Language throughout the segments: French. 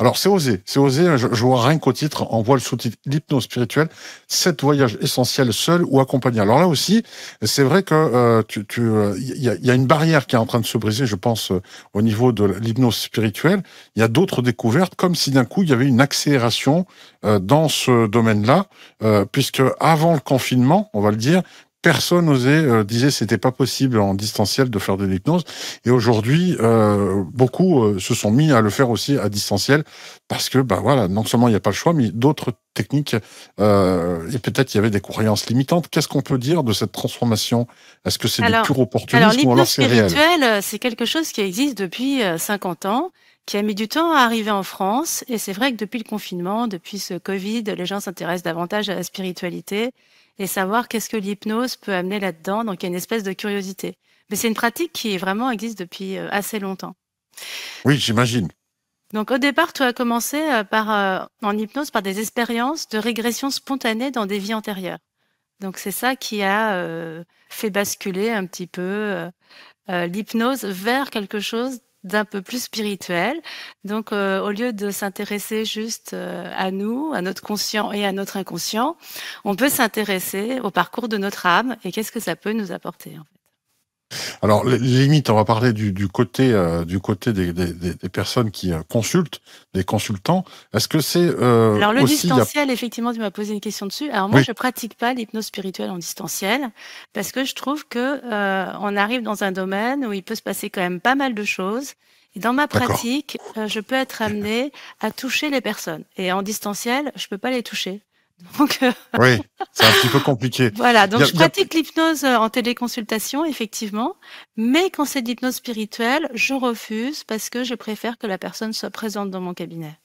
Alors c'est osé, c'est osé. Hein, je, je vois rien qu'au titre, on voit le sous-titre l'hypnose spirituelle, sept voyages essentiels seuls ou accompagnés. Alors là aussi, c'est vrai que euh, tu, tu, euh, y, a, une barrière qui est en train de se briser, je pense, euh, au niveau de l'hypnose spirituelle. Il y a d'autres découvertes, comme si d'un coup il y avait une accélération dans ce domaine-là, puisque avant le confinement, on va le dire, personne osait, euh, disait c'était pas possible en distanciel de faire de l'hypnose. Et aujourd'hui, euh, beaucoup euh, se sont mis à le faire aussi à distanciel parce que, bah voilà, non seulement il n'y a pas le choix, mais d'autres techniques et peut-être il y avait des croyances limitantes. Qu'est-ce qu'on peut dire de cette transformation Est-ce que c'est du pur opportunisme alors, ou alors c'est réel C'est quelque chose qui existe depuis 50 ans qui a mis du temps à arriver en France. Et c'est vrai que depuis le confinement, depuis ce Covid, les gens s'intéressent davantage à la spiritualité et savoir qu'est-ce que l'hypnose peut amener là-dedans. Donc il y a une espèce de curiosité. Mais c'est une pratique qui vraiment existe depuis euh, assez longtemps. Oui, j'imagine. Donc au départ, tu as commencé euh, par, euh, en hypnose par des expériences de régression spontanée dans des vies antérieures. Donc c'est ça qui a fait basculer un petit peu l'hypnose vers quelque chose d'un peu plus spirituel. Donc, euh, au lieu de s'intéresser juste euh, à nous, à notre conscient et à notre inconscient, on peut s'intéresser au parcours de notre âme et qu'est-ce que ça peut nous apporter. Alors, limite, on va parler du, côté, euh, du côté des, personnes qui euh, consultent, des consultants. Est-ce que c'est. Euh, Alors, le distanciel, effectivement, tu m'as posé une question dessus. Alors, moi, je ne pratique pas l'hypnose spirituelle en distanciel parce que je trouve que euh, on arrive dans un domaine où il peut se passer quand même pas mal de choses. Et dans ma pratique, je peux être amené à toucher les personnes. Et en distanciel, je peux pas les toucher. Euh, oui, c'est un petit peu compliqué. Voilà, donc je pratique l'hypnose euh, en téléconsultation, effectivement, mais quand c'est de l'hypnose spirituelle, je refuse parce que je préfère que la personne soit présente dans mon cabinet.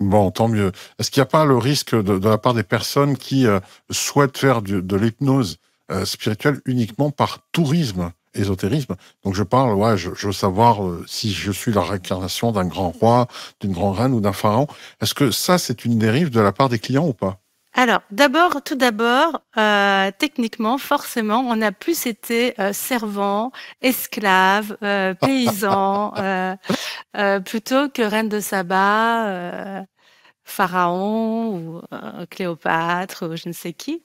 Bon, tant mieux. Est-ce qu'il n'y a pas le risque de, la part des personnes qui euh, souhaitent faire de l'hypnose spirituelle uniquement par tourisme ésotérisme. Donc je parle, ouais, je, je veux savoir euh, si je suis la réincarnation d'un grand roi, d'une grande reine ou d'un pharaon. Est-ce que ça, c'est une dérive de la part des clients ou pas alors, d'abord, tout d'abord, euh, techniquement, forcément, on a plus été servant, esclave, euh, euh paysan, euh, plutôt que reine de Saba, Pharaon ou euh, Cléopâtre ou je ne sais qui.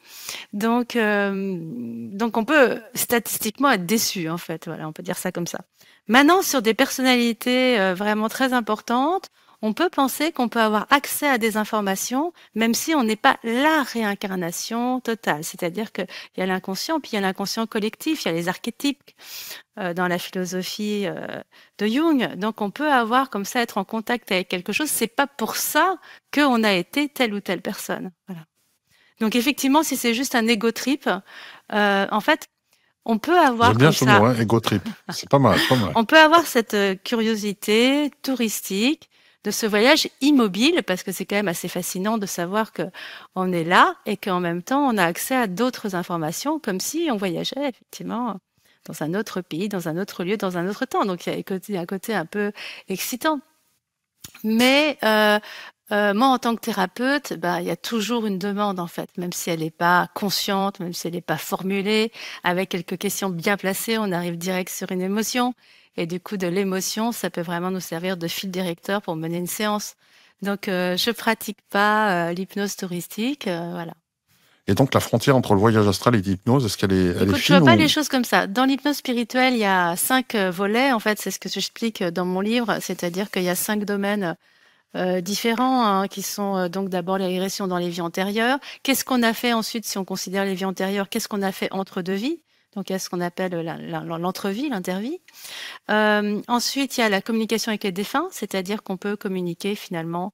Donc, euh, donc on peut statistiquement être déçu, en fait. Voilà, on peut dire ça comme ça. Maintenant, sur des personnalités euh, vraiment très importantes, on peut penser qu'on peut avoir accès à des informations, même si on n'est pas la réincarnation totale. C'est-à-dire qu'il y a l'inconscient, puis il y a l'inconscient collectif, il y a les archétypes euh, dans la philosophie euh, de Jung. Donc on peut avoir comme ça être en contact avec quelque chose. C'est pas pour ça qu'on a été telle ou telle personne. Voilà. Donc effectivement, si c'est juste un égo trip, euh, en fait, on peut avoir bien ce mot, ego hein, trip. C'est pas mal, pas mal. On peut avoir cette curiosité touristique de ce voyage immobile, parce que c'est quand même assez fascinant de savoir que on est là et qu'en même temps on a accès à d'autres informations, comme si on voyageait effectivement dans un autre pays, dans un autre lieu, dans un autre temps. Donc il y a un côté un peu excitant. Mais euh, euh, moi, en tant que thérapeute, bah, il y a toujours une demande en fait, même si elle n'est pas consciente, même si elle n'est pas formulée, avec quelques questions bien placées, on arrive direct sur une émotion. Et du coup, de l'émotion, ça peut vraiment nous servir de fil directeur pour mener une séance. Donc, je euh, je pratique pas euh, l'hypnose touristique, euh, voilà. Et donc, la frontière entre le voyage astral et l'hypnose, est-ce qu'elle est, elle Écoute, fine, je vois pas les choses comme ça. Dans l'hypnose spirituelle, il y a cinq volets. En fait, c'est ce que j'explique dans mon livre, c'est-à-dire qu'il y a cinq domaines. différents, hein, qui sont donc d'abord les régressions dans les vies antérieures. Qu'est-ce qu'on a fait ensuite si on considère les vies antérieures Qu'est-ce qu'on a fait entre deux vies donc il y a ce qu'on appelle l'entrevie, l'intervie. Euh, ensuite, il y a la communication avec les défunts, c'est-à-dire qu'on peut communiquer finalement,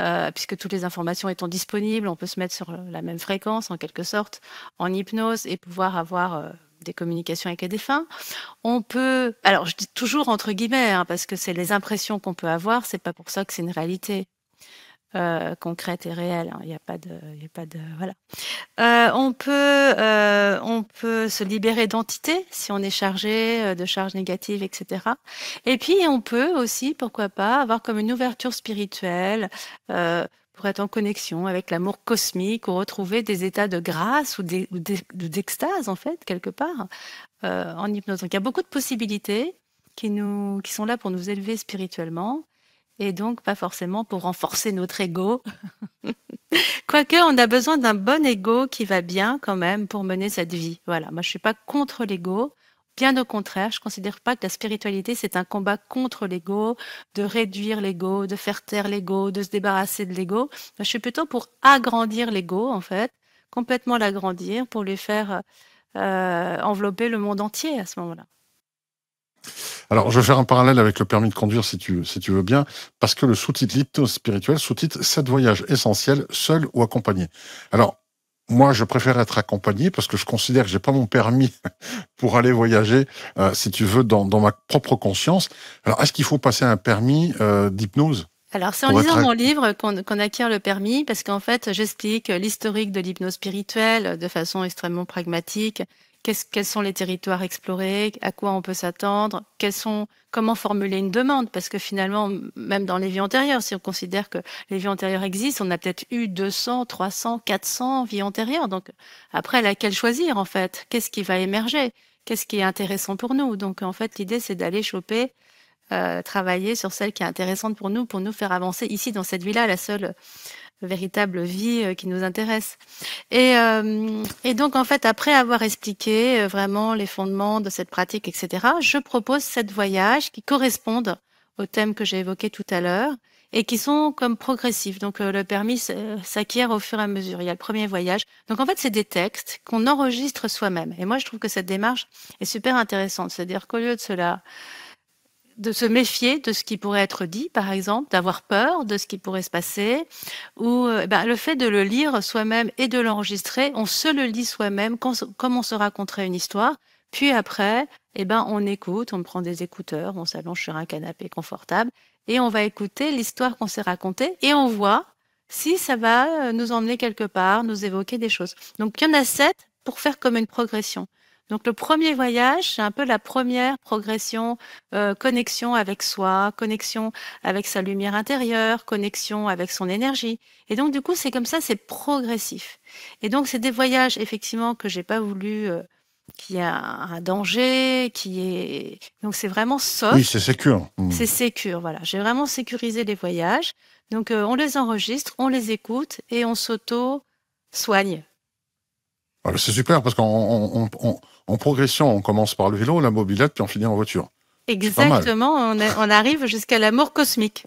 euh, puisque toutes les informations étant disponibles, on peut se mettre sur la même fréquence en quelque sorte, en hypnose et pouvoir avoir euh, des communications avec les défunts. On peut, alors je dis toujours entre guillemets, hein, parce que c'est les impressions qu'on peut avoir, c'est pas pour ça que c'est une réalité. Euh, concrète et réelle. Hein. Il n'y a pas de, y a pas de, voilà. Euh, euh, on peut, se libérer d'entités si on est chargé de charges négatives, etc. Et puis on peut aussi, pourquoi pas, avoir comme une ouverture spirituelle. pour être en connexion avec l'amour cosmique ou retrouver des états de grâce ou d'extase, en fait, quelque part, en hypnose. Donc, il y a beaucoup de possibilités qui, nous, qui sont là pour nous élever spirituellement et donc pas forcément pour renforcer notre ego. Quoique, on a besoin d'un bon ego qui va bien quand même pour mener cette vie. Voilà, moi je suis pas contre l'ego. Bien au contraire, je considère pas que la spiritualité c'est un combat contre l'ego, de réduire l'ego, de faire taire l'ego, de se débarrasser de l'ego. Je suis plutôt pour agrandir l'ego en fait, complètement l'agrandir pour lui faire euh, envelopper le monde entier à ce moment-là. Alors, je vais faire un parallèle avec le permis de conduire, si tu, si tu veux bien, parce que le sous-titre L'hypnose spirituelle sous-titre Sept voyages essentiels, seul ou accompagné. Alors, moi, je préfère être accompagné parce que je considère que j'ai pas mon permis pour aller voyager, euh, si tu veux, dans, ma propre conscience. Alors, est-ce qu'il faut passer un permis euh, d'hypnose alors, c'est en lisant mon livre qu'on acquiert le permis, parce qu'en fait, j'explique l'historique de l'hypnose spirituelle de façon extrêmement pragmatique, quels sont les territoires explorés, à quoi on peut s'attendre, comment formuler une demande, parce que finalement, même dans les vies antérieures, si on considère que les vies antérieures existent, on a peut-être eu 200, 300, 400 vies antérieures. Donc après, laquelle choisir en fait Qu'est-ce qui va émerger Qu'est-ce qui est intéressant pour nous Donc en fait, l'idée, c'est d'aller choper euh, travailler sur celle qui est intéressante pour nous, pour nous faire avancer ici dans cette vie-là, la seule euh, véritable vie euh, qui nous intéresse. Et, euh, et, donc, en fait, après avoir expliqué euh, vraiment les fondements de cette pratique, etc., je propose sept voyages qui correspondent aux thèmes que j'ai évoqués tout à l'heure et qui sont comme progressifs. Donc, euh, le permis s'acquiert au fur et à mesure. Il y a le premier voyage. Donc, en fait, c'est des textes qu'on enregistre soi-même. Et moi, je trouve que cette démarche est super intéressante. C'est-à-dire qu'au lieu de cela de se méfier de ce qui pourrait être dit, par exemple, d'avoir peur de ce qui pourrait se passer, ou euh, eh ben, le fait de le lire soi-même et de l'enregistrer, on se le lit soi-même comme on se raconterait une histoire, puis après, eh ben, on écoute, on prend des écouteurs, on s'allonge sur un canapé confortable, et on va écouter l'histoire qu'on s'est racontée, et on voit si ça va euh, nous emmener quelque part, nous évoquer des choses. Donc il y en a sept pour faire comme une progression. Donc le premier voyage, c'est un peu la première progression, euh, connexion avec soi, connexion avec sa lumière intérieure, connexion avec son énergie. Et donc du coup, c'est comme ça, c'est progressif. Et donc c'est des voyages effectivement que j'ai pas voulu. Euh, qui a un danger, qui est donc c'est vraiment soft. Oui, c'est sécure. Mmh. C'est sécure, voilà. J'ai vraiment sécurisé les voyages. Donc euh, on les enregistre, on les écoute et on s'auto soigne. Ah, c'est super parce qu'on en progression, on commence par le vélo, la mobilette, puis on finit en voiture. Exactement, on, arrive jusqu'à l'amour cosmique.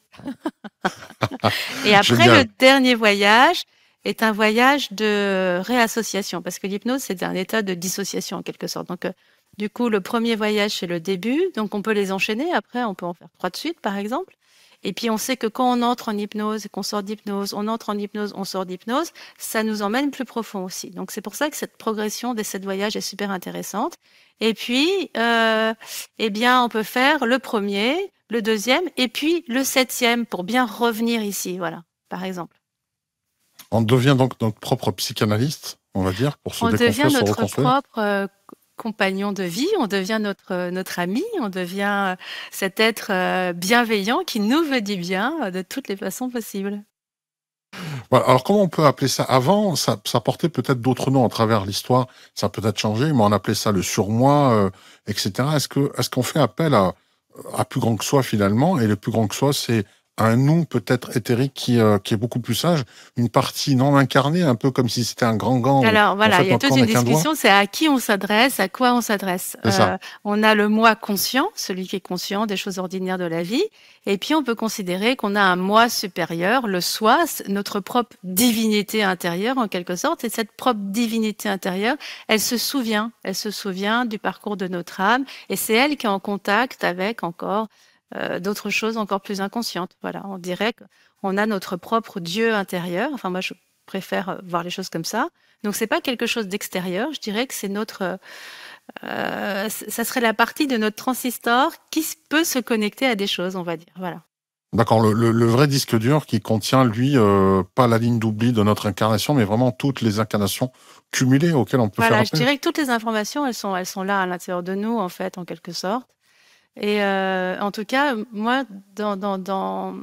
et après, le dernier voyage est un voyage de réassociation, parce que l'hypnose, c'est un état de dissociation en quelque sorte. Donc, euh, du coup, le premier voyage, c'est le début, donc on peut les enchaîner. Après, on peut en faire trois de suite, par exemple. Et puis on sait que quand on entre en hypnose et qu'on sort d'hypnose, on entre en hypnose, on sort d'hypnose, ça nous emmène plus profond aussi. Donc c'est pour ça que cette progression des sept voyages est super intéressante. Et puis, euh, eh bien, on peut faire le premier, le deuxième, et puis le septième pour bien revenir ici, voilà, par exemple. On devient donc notre propre psychanalyste, on va dire, pour se on devient notre propre compagnon de vie, on devient notre, euh, notre ami, on devient euh, cet être euh, bienveillant qui nous veut du bien de toutes les façons possibles. Alors comment on peut appeler ça Avant, ça, portait peut-être d'autres noms à travers l'histoire. Ça a peut-être changé, mais on appelait ça le surmoi, etc. Est-ce que est-ce qu'on fait appel à, à plus grand que soi finalement Et le plus grand que soi, c'est un nom peut-être éthérique qui, euh, qui, est beaucoup plus sage, une partie non incarnée, un peu comme si c'était un grand gant. Alors voilà, il y a toute une discussion, c'est à qui on s'adresse, à quoi on s'adresse. Euh, on a le moi conscient, celui qui est conscient des choses ordinaires de la vie, et puis on peut considérer qu'on a un moi supérieur, le soi, notre propre divinité intérieure en quelque sorte, et cette propre divinité intérieure, elle se souvient, elle se souvient du parcours de notre âme, et c'est elle qui est en contact avec encore euh, d'autres choses encore plus inconscientes. Voilà, on dirait qu'on a notre propre Dieu intérieur. Enfin, moi, je préfère euh, voir les choses comme ça. Donc, c'est pas quelque chose d'extérieur. Je dirais que c'est notre, euh, ça serait la partie de notre transistor qui peut se connecter à des choses, on va dire. Voilà. D'accord, le, vrai disque dur qui contient, lui, pas la ligne d'oubli de notre incarnation, mais vraiment toutes les incarnations cumulées auxquelles on peut faire appel. Je dirais que toutes les informations, elles sont, elles sont là à l'intérieur de nous, en fait, en quelque sorte. Et euh, en tout cas, moi, dans, dans, dans,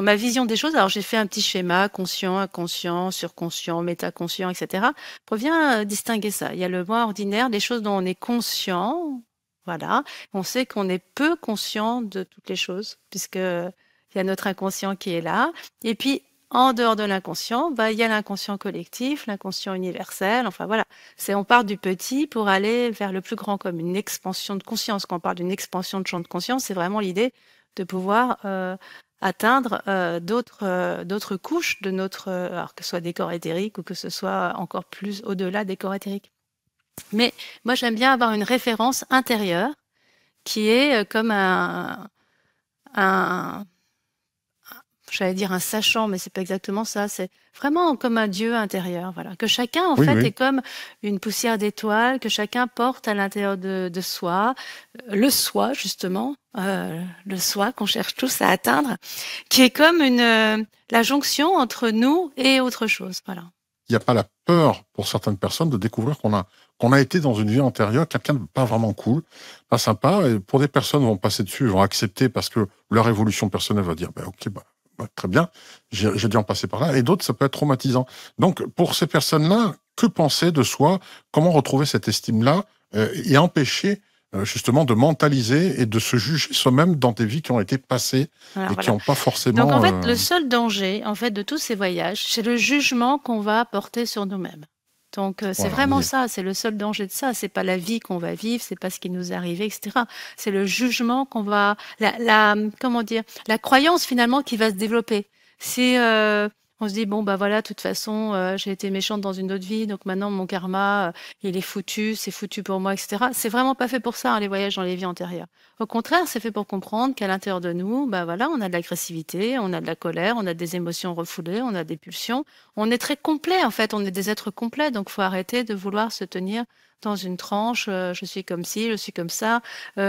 ma vision des choses, alors j'ai fait un petit schéma conscient, inconscient, surconscient, métaconscient, etc. Pour bien euh, distinguer ça, il y a le moi ordinaire, les choses dont on est conscient, voilà. On sait qu'on est peu conscient de toutes les choses, puisque euh, il y a notre inconscient qui est là. Et puis, en dehors de l'inconscient, bah, il y a l'inconscient collectif, l'inconscient universel. Enfin voilà, c'est on part du petit pour aller vers le plus grand, comme une expansion de conscience. Quand on parle d'une expansion de champ de conscience, c'est vraiment l'idée de pouvoir euh, atteindre euh, d'autres euh, d'autres couches de notre, euh, alors que ce soit des corps éthériques ou que ce soit encore plus au-delà des corps éthériques. Mais moi, j'aime bien avoir une référence intérieure qui est euh, comme un, un j'allais dire un sachant, mais c'est pas exactement ça. C'est vraiment comme un Dieu intérieur, voilà. Que chacun, en fait, est comme une poussière d'étoile que chacun porte à l'intérieur de, soi, le soi justement, euh, le soi qu'on cherche tous à atteindre, qui est comme une euh, la jonction entre nous et autre chose, voilà. Il n'y a pas la peur pour certaines personnes de découvrir qu'on a qu'on a été dans une vie antérieure quelqu'un de pas vraiment cool, pas sympa. Et pour des personnes vont passer dessus, vont accepter parce que leur évolution personnelle va dire, bah, ok, bah, bah, très bien, j'ai dû en passer par là. Et d'autres, ça peut être traumatisant. Donc, pour ces personnes-là, que penser de soi Comment retrouver cette estime-là euh, et empêcher euh, justement de mentaliser et de se juger soi-même dans des vies qui ont été passées et qui n'ont pas forcément. Donc en fait, le euh, seul danger en fait de tous ces voyages, c'est le jugement qu'on va porter sur nous-mêmes. Donc euh, c'est vraiment ça, c'est le seul danger de ça. C'est pas la vie qu'on va vivre, c'est pas ce qui nous est arrivé, etc. C'est le jugement qu'on va, la, la, comment dire, la croyance finalement qui va se développer. C'est euh, on se dit bon bah voilà, de toute façon, euh, j'ai été méchante dans une autre vie, donc maintenant mon karma, euh, il est foutu, c'est foutu pour moi, etc. C'est vraiment pas fait pour ça hein, les voyages dans les vies antérieures. Au contraire, c'est fait pour comprendre qu'à l'intérieur de nous, bah voilà, on a de l'agressivité, on a de la colère, on a des émotions refoulées, on a des pulsions. On est très complet en fait, on est des êtres complets, donc faut arrêter de vouloir se tenir dans une tranche, euh, je suis comme ci, je suis comme ça,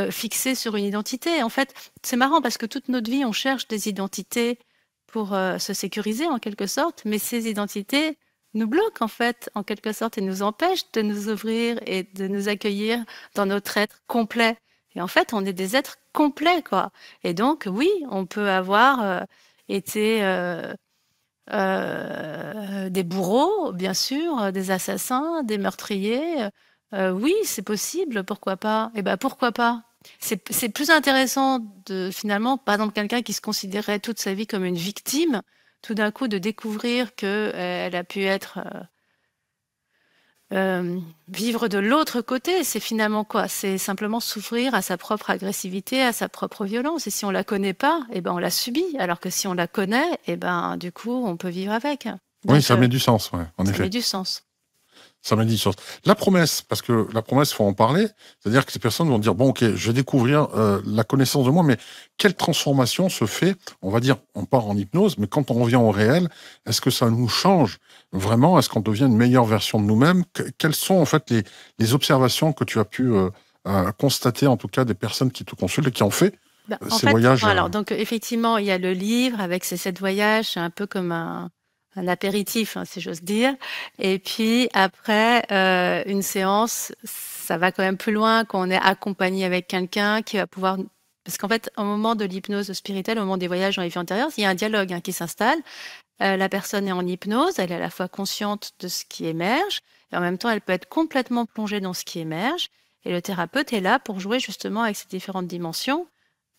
fixé sur une identité. En fait, c'est marrant parce que toute notre vie, on cherche des identités, pour euh, se sécuriser en quelque sorte, mais ces identités nous bloquent en fait en quelque sorte et nous empêchent de nous ouvrir et de nous accueillir dans notre être complet. Et en fait, on est des êtres complets, quoi. Et donc, oui, on peut avoir euh, été euh, des bourreaux, bien sûr, des assassins, des meurtriers. oui, c'est possible, pourquoi pas eh bien, pourquoi pas c'est plus intéressant de finalement, par exemple, quelqu'un qui se considérait toute sa vie comme une victime, tout d'un coup de découvrir qu'elle euh, a pu être euh, euh, vivre de l'autre côté, c'est finalement quoi C'est simplement souffrir à sa propre agressivité, à sa propre violence. Et si on la connaît pas, eh ben on la subit. Alors que si on la connaît, eh ben du coup on peut vivre avec. oui, ça met du sens, en effet. Ça met du sens ça m'a dit la promesse, parce que la promesse, faut en parler. C'est-à-dire que ces personnes vont dire bon, ok, je vais découvrir euh, la connaissance de moi, mais quelle transformation se fait On va dire, on part en hypnose, mais quand on revient au réel, est-ce que ça nous change vraiment Est-ce qu'on devient une meilleure version de nous-mêmes Quelles sont en fait les, les, observations que tu as pu euh, constater, en tout cas, des personnes qui te consultent et qui ont fait bah, euh, ces voyages Alors, donc effectivement, il y a le livre avec ces sept voyages, c'est un peu comme un un apéritif, hein, si j'ose dire. Et puis après euh, une séance, ça va quand même plus loin quand on est accompagné avec quelqu'un qui va pouvoir parce qu'en fait, au moment de l'hypnose spirituelle, au moment des voyages dans les vies antérieures, il y a un dialogue hein, qui s'installe. Euh, la personne est en hypnose, elle est à la fois consciente de ce qui émerge, et en même temps, elle peut être complètement plongée dans ce qui émerge. Et le thérapeute est là pour jouer justement avec ces différentes dimensions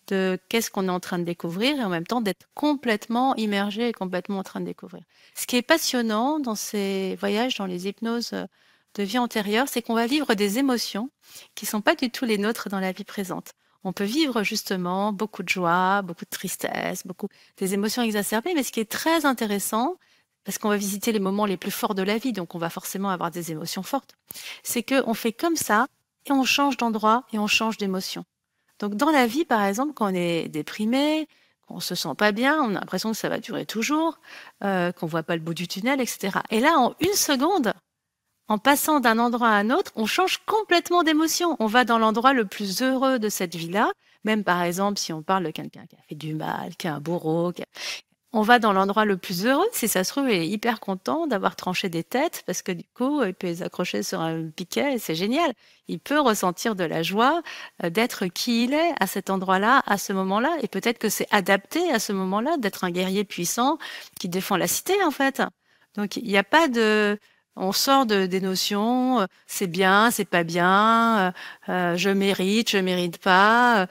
de euh, qu'est-ce qu'on est en train de découvrir et en même temps d'être complètement immergé et complètement en train de découvrir. Ce qui est passionnant dans ces voyages, dans les hypnoses euh, de vie antérieure, c'est qu'on va vivre des émotions qui ne sont pas du tout les nôtres dans la vie présente. On peut vivre justement beaucoup de joie, beaucoup de tristesse, beaucoup des émotions exacerbées, mais ce qui est très intéressant, parce qu'on va visiter les moments les plus forts de la vie, donc on va forcément avoir des émotions fortes, c'est qu'on fait comme ça et on change d'endroit et on change d'émotion. Donc dans la vie, par exemple, quand on est déprimé, qu'on se sent pas bien, on a l'impression que ça va durer toujours, euh, qu'on voit pas le bout du tunnel, etc. Et là, en une seconde, en passant d'un endroit à un autre, on change complètement d'émotion. On va dans l'endroit le plus heureux de cette vie-là. Même par exemple, si on parle de quelqu'un qui a fait du mal, qui a un bourreau, qui on va dans l'endroit le plus heureux. Si ça se trouve, il est hyper content d'avoir tranché des têtes parce que du coup, il peut les accrocher sur un piquet et c'est génial. Il peut ressentir de la joie euh, d'être qui il est à cet endroit-là, à ce moment-là. Et peut-être que c'est adapté à ce moment-là d'être un guerrier puissant qui défend la cité, en fait. Donc, il n'y a pas de, on sort de, des notions, euh, c'est bien, c'est pas bien, euh, euh, je mérite, je mérite pas.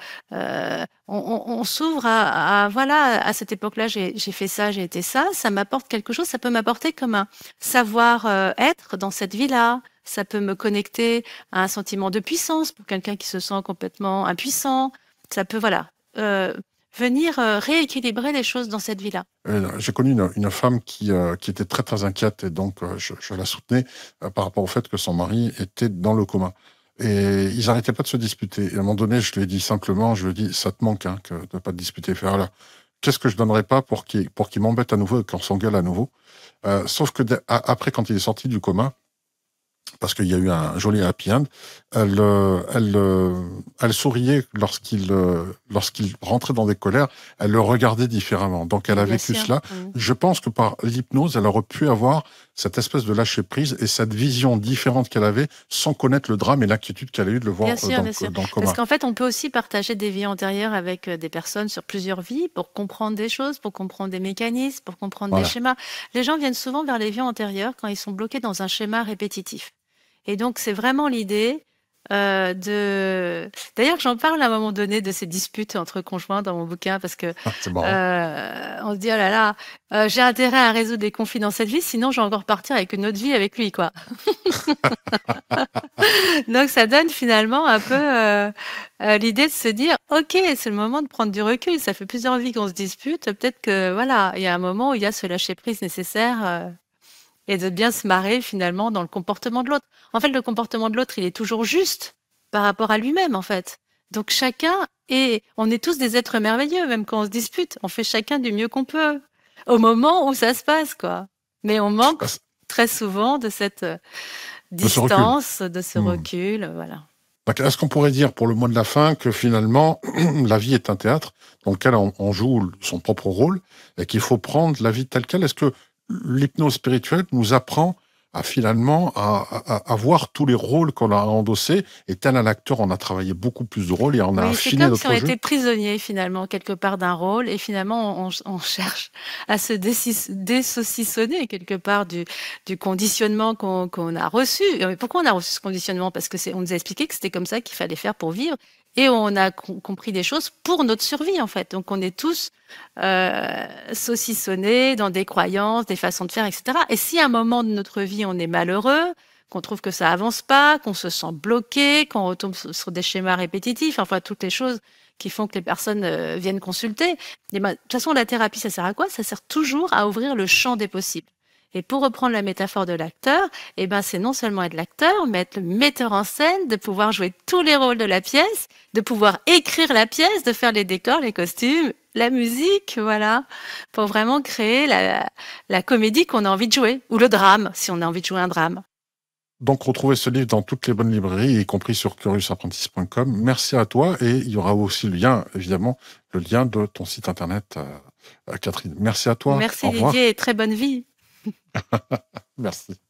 on, s'ouvre à, à, voilà, à cette époque-là, j'ai fait ça, j'ai été ça, ça m'apporte quelque chose, ça peut m'apporter comme un savoir-être dans cette vie-là. Ça peut me connecter à un sentiment de puissance pour quelqu'un qui se sent complètement impuissant. Ça peut, voilà, venir euh, rééquilibrer les choses dans cette vie-là. Euh, j'ai connu une, une femme qui, euh, qui, était très très inquiète et donc je, je, la soutenais par rapport au fait que son mari était dans le commun. Et ils n'arrêtaient pas de se disputer. Et à un moment donné, je lui ai dit simplement, je lui ai dit, ça te manque hein, que de ne pas te disputer. Faire là. qu'est-ce que je donnerais pas pour qu'il pour qu'il m'embête à nouveau et qu'on s'engueule à nouveau. sauf que après, quand il est sorti du commun, parce qu'il y a eu un joli happy end, elle, euh, elle, euh, elle souriait euh, lorsqu'il rentrait dans des colères, elle le regardait différemment. Donc elle a vécu cela. Mm. Je pense que par l'hypnose, elle aurait pu avoir cette espèce de lâcher prise et cette vision différente qu'elle avait sans connaître le drame et l'inquiétude qu'elle a eu de le voir dans, le Parce qu'en fait, on peut aussi partager des vies antérieures avec des personnes sur plusieurs vies pour comprendre des choses, pour comprendre des mécanismes, pour comprendre des schémas. Les gens viennent souvent vers les vies antérieures quand ils sont bloqués dans un schéma répétitif. Et donc, c'est vraiment l'idée euh, de. D'ailleurs, j'en parle à un moment donné de ces disputes entre conjoints dans mon bouquin parce que ah, euh, on se dit oh là là, euh, j'ai intérêt à résoudre des conflits dans cette vie, sinon je vais encore partir avec une autre vie avec lui, quoi. Donc ça donne finalement un peu euh, euh, l'idée de se dire ok, c'est le moment de prendre du recul. Ça fait plusieurs vies qu'on se dispute. Peut-être que voilà, il y a un moment où il y a ce lâcher prise nécessaire et de bien se marrer finalement dans le comportement de l'autre. En fait, le comportement de l'autre, il est toujours juste par rapport à lui-même, en fait. Donc chacun est, on est tous des êtres merveilleux, même quand on se dispute, on fait chacun du mieux qu'on peut au moment où ça se passe, quoi. Mais on manque très souvent de cette euh, distance, de ce hmm. recul, voilà. Est-ce qu'on pourrait dire pour le mot de la fin que finalement la vie est un théâtre dans lequel on, joue son propre rôle et qu'il faut prendre la vie telle qu'elle Est-ce que l'hypnose spirituelle nous apprend à finalement à, à, voir tous les rôles qu'on a endossés. Et tel un acteur, on a travaillé beaucoup plus de rôles et on a affiné notre jeu. C'est comme si on était prisonnier finalement quelque part d'un rôle et finalement on, cherche à se désaucissonner quelque part du, conditionnement qu'on a reçu. Et pourquoi on a reçu ce conditionnement Parce que on nous a expliqué que c'était comme ça qu'il fallait faire pour vivre et on a compris des choses pour notre survie en fait. Donc on est tous euh, saucissonnés dans des croyances, des façons de faire, etc. Et si à un moment de notre vie on est malheureux, qu'on trouve que ça avance pas, qu'on se sent bloqué, qu'on retombe sur des schémas répétitifs, enfin toutes les choses qui font que les personnes euh, viennent consulter. Eh ben, de toute façon, la thérapie, ça sert à quoi Ça sert toujours à ouvrir le champ des possibles. Et pour reprendre la métaphore de l'acteur, eh ben c'est non seulement être l'acteur, mais être le metteur en scène, de pouvoir jouer tous les rôles de la pièce, de pouvoir écrire la pièce, de faire les décors, les costumes, la musique, voilà, pour vraiment créer la, comédie qu'on a envie de jouer, ou le drame, si on a envie de jouer un drame. Donc, retrouvez ce livre dans toutes les bonnes librairies, y compris sur curiousapprentis.com. Merci à toi. Et il y aura aussi le lien, évidemment, le lien de ton site internet, euh, Catherine. Merci à toi. Merci Didier et très bonne vie. Merci.